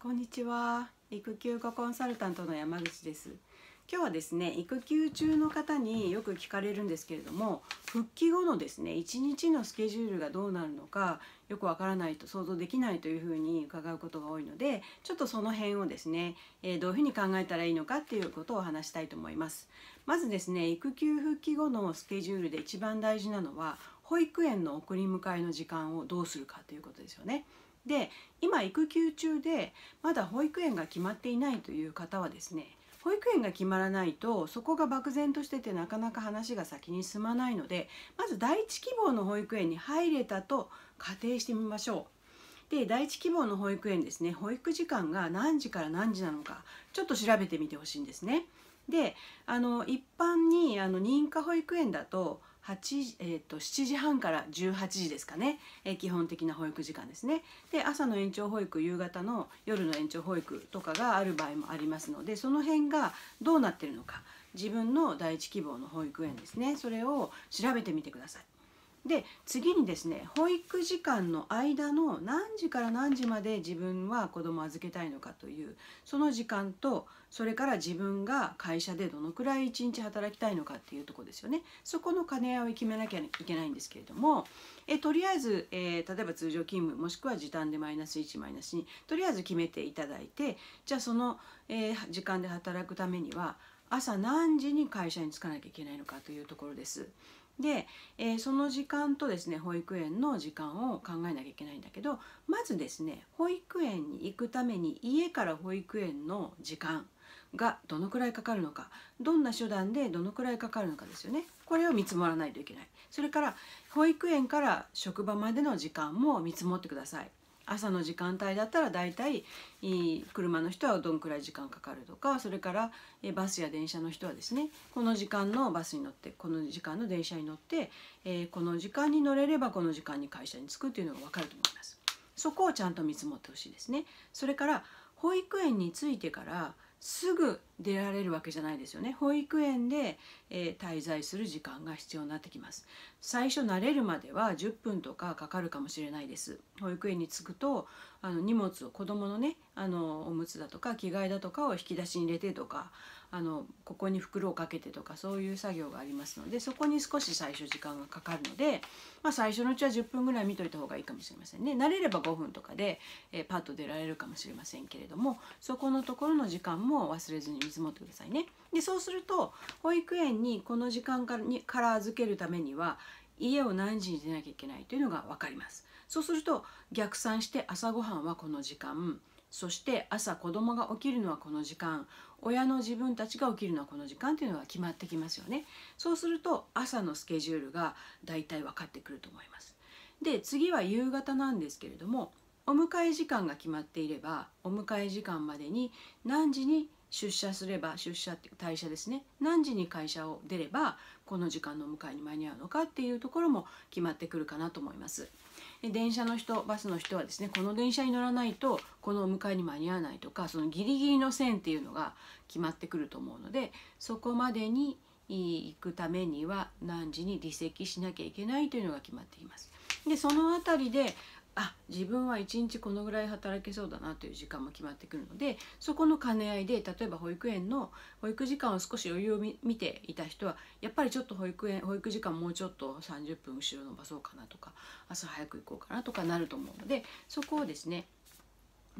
こんにちは育休後コンサルタントの山口です今日はですね育休中の方によく聞かれるんですけれども復帰後のですね1日のスケジュールがどうなるのかよくわからないと想像できないというふうに伺うことが多いのでちょっとその辺をですね、えー、どういうふうに考えたらいいのかっていうことを話したいと思いますまずですね育休復帰後のスケジュールで一番大事なのは保育園の送り迎えの時間をどうするかということですよねで今育休中でまだ保育園が決まっていないという方はですね保育園が決まらないとそこが漠然としててなかなか話が先に進まないのでまず第一希望の保育園に入れたと仮定してみましょう。で第一希望の保育園ですね保育時間が何時から何時なのかちょっと調べてみてほしいんですね。であの一般にあの認可保育園だと8えーと、7時半から18時ですかね、えー、基本的な保育時間ですねで朝の延長保育夕方の夜の延長保育とかがある場合もありますのでその辺がどうなってるのか自分の第一希望の保育園ですねそれを調べてみてください。で次にですね保育時間の間の何時から何時まで自分は子供を預けたいのかというその時間とそれから自分が会社でどのくらい一日働きたいのかっていうとこですよねそこの兼ね合いを決めなきゃいけないんですけれどもえとりあえず、えー、例えば通常勤務もしくは時短でマイナス1マイナス2とりあえず決めていただいてじゃあその、えー、時間で働くためには朝何時に会社に着かなきゃいけないのかというところです。で、えー、その時間とですね保育園の時間を考えなきゃいけないんだけどまずですね保育園に行くために家から保育園の時間がどのくらいかかるのかどんな手段でどのくらいかかるのかですよねこれを見積もらないといけないそれから保育園から職場までの時間も見積もってください朝の時間帯だったら大体車の人はどんくらい時間かかるとかそれからバスや電車の人はですねこの時間のバスに乗ってこの時間の電車に乗って、えこの時間に乗れればこの時間に会社に着くっていうのが分かると思います。そこをちゃんと見積もってほしいですね。それから保育園に着いてからすぐ出られるわけじゃないですよね保育園で、えー、滞在する時間が必要になってきます最初慣れるまでは10分とかかかるかもしれないです保育園に着くとあの荷物を子供のねあのおむつだとか着替えだとかを引き出しに入れてとかあのここに袋をかけてとかそういう作業がありますのでそこに少し最初時間がかかるので、まあ、最初のうちは10分ぐらい見といた方がいいかもしれませんね慣れれば5分とかで、えー、パッと出られるかもしれませんけれどもそこのところの時間も忘れずに見積もってくださいね。でそうすると保育園にこの時間からにから預けるためには家を何時に出なきゃいけないというのが分かります。そうすると逆算して朝ごはんはこの時間そして朝子供が起きるのはこの時間親の自分たちが起きるのはこの時間というのが決まってきますよねそうすると朝のスケジュールがたい分かってくると思いますで次は夕方なんですけれどもお迎え時間が決まっていればお迎え時間までに何時に出社すれば出社って退社ですね何時に会社を出ればこの時間のお迎えに間に合うのかっていうところも決まってくるかなと思います。電車の人バスの人はですねこの電車に乗らないとこのお迎えに間に合わないとかそのギリギリの線っていうのが決まってくると思うのでそこまでに行くためには何時に離席しなきゃいけないというのが決まっています。でその辺りであ自分は1日このぐらい働けそうだなという時間も決まってくるのでそこの兼ね合いで例えば保育園の保育時間を少し余裕を見ていた人はやっぱりちょっと保育園保育時間もうちょっと30分後ろ伸ばそうかなとか朝早く行こうかなとかなると思うのでそこをですね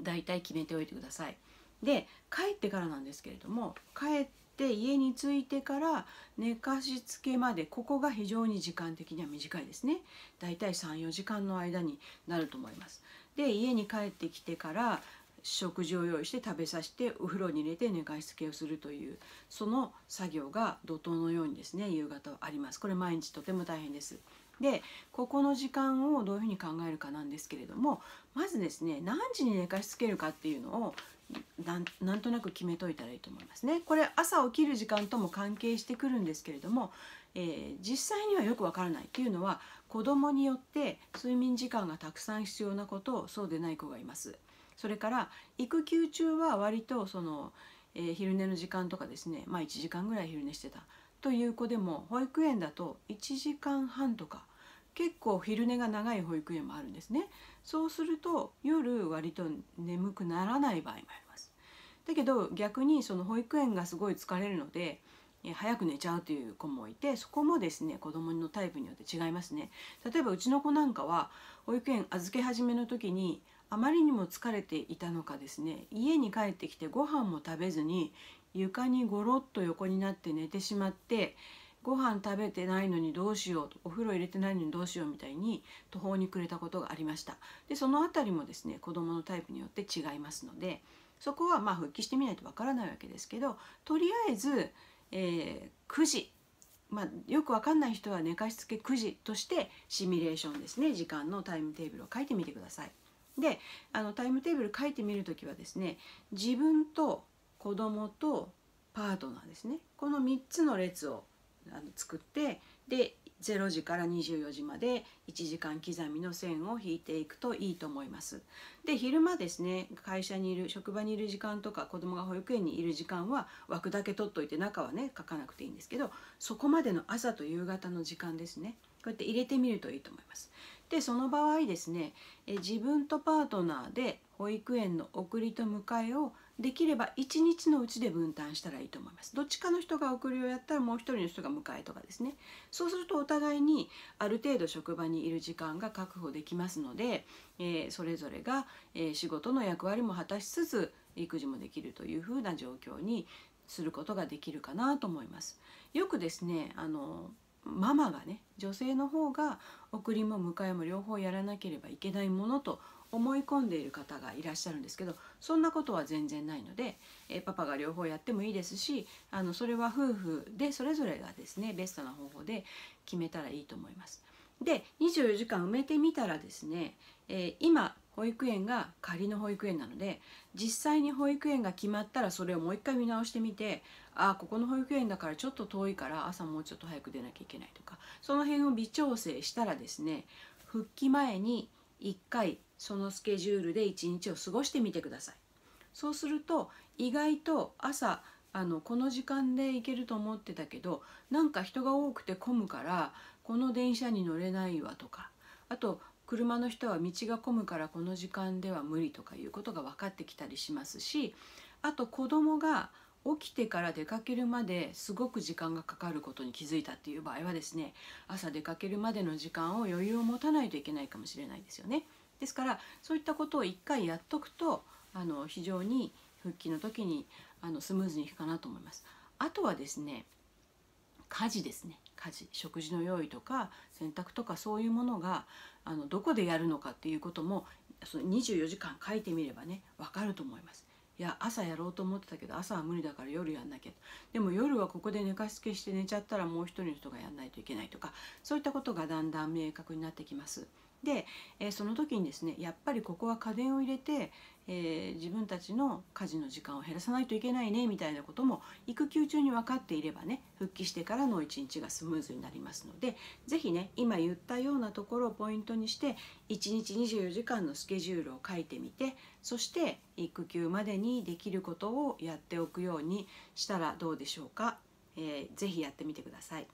大体決めておいてください。で帰ってからなんですけれども帰ってって家に着いてから寝かしつけまでここが非常に時間的には短いですねだいたい34時間の間になると思いますで家に帰ってきてから食事を用意して食べさせてお風呂に入れて寝かしつけをするというその作業が怒涛のようにですね夕方ありますこれ毎日とても大変ですでここの時間をどういうふうに考えるかなんですけれどもまずですね何時に寝かしつけるかっていうのをなんなんとなく決めといたらいいと思いますね。これ朝起きる時間とも関係してくるんですけれども、えー、実際にはよくわからないっていうのは子供によって睡眠時間がたくさん必要なことをそうでない子がいます。それから育休中は割とその、えー、昼寝の時間とかですね、まあ、1時間ぐらい昼寝してたという子でも保育園だと1時間半とか結構昼寝が長い保育園もあるんですねそうすると夜割と眠くならない場合もありますだけど逆にその保育園がすごい疲れるので早く寝ちゃうという子もいてそこもですね子供のタイプによって違いますね例えばうちの子なんかは保育園預け始めの時にあまりにも疲れていたのかですね家に帰ってきてご飯も食べずに床にごろっと横になって寝てしまってご飯食べてないのにどうしようお風呂入れてないのにどうしようみたいに途方に暮れたことがありましたでそのあたりもですね子どものタイプによって違いますのでそこはまあ復帰してみないとわからないわけですけどとりあえず、えー、9時、まあ、よくわかんない人は寝かしつけ9時としてシミュレーションですね時間のタイムテーブルを書いてみてください。であのタイムテーブル書いてみる時はですね自分と子供とパートナーですねこの3つの列をあの作ってで0時から24時まで1時間刻みの線を引いていくといいと思います。で昼間ですね会社にいる職場にいる時間とか子供が保育園にいる時間は枠だけ取っといて中はね書かなくていいんですけどそこまでの朝と夕方の時間ですねこうやって入れてみるといいと思います。でその場合ですねえ自分とパートナーで保育園の送りと迎えをできれば1日のうちで分担したらいいと思いますどっちかの人が送りをやったらもう一人の人が迎えとかですねそうするとお互いにある程度職場にいる時間が確保できますので、えー、それぞれが、え仕事の役割も果たしつつ育児もできるというふうな状況にすることができるかなと思います。よくですねあのママがね女性の方が送りも迎えも両方やらなければいけないものと思い込んでいる方がいらっしゃるんですけどそんなことは全然ないので、えパパが両方やってもいいですしあのそれは夫婦でそれぞれがですねベストな方法で決めたらいいと思います。で24時間埋めてみたらですね、えー、今保育園が仮の保育園なので実際に保育園が決まったらそれをもう一回見直してみてああここの保育園だからちょっと遠いから朝もうちょっと早く出なきゃいけないとかその辺を微調整したらですね復帰前に1回そのスケジュールで一日を過ごしてみてくださいそうすると意外と朝あのこの時間で行けると思ってたけどなんか人が多くて混むからこの電車に乗れないわとかあと車の人は道が混むからこの時間では無理とかいうことが分かってきたりしますしあと子供が起きてから出かけるまですごく時間がかかることに気づいたっていう場合はですね朝出かけるまでの時間を余裕を持たないといけないかもしれないですよね。ですからそういったことを一回やっとくとあの非常に復帰の時にあのスムーズにいくかなと思います。あとはですね家事ですね家事食事の用意とか洗濯とかそういうものがあのどこでやるのかっていうこともその24時間書いてみればね分かると思います。いや朝やろうと思ってたけど朝は無理だから夜やんなきゃでも夜はここで寝かしつけして寝ちゃったらもう一人の人がやんないといけないとかそういったことがだんだん明確になってきます。で、えー、その時にですねやっぱりここは家電を入れて、えー、自分たちの家事の時間を減らさないといけないねみたいなことも育休中に分かっていればね復帰してからの一日がスムーズになりますので是非ね今言ったようなところをポイントにして一日24時間のスケジュールを書いてみてそして育休までにできることをやっておくようにしたらどうでしょうか、えー、やってみてください。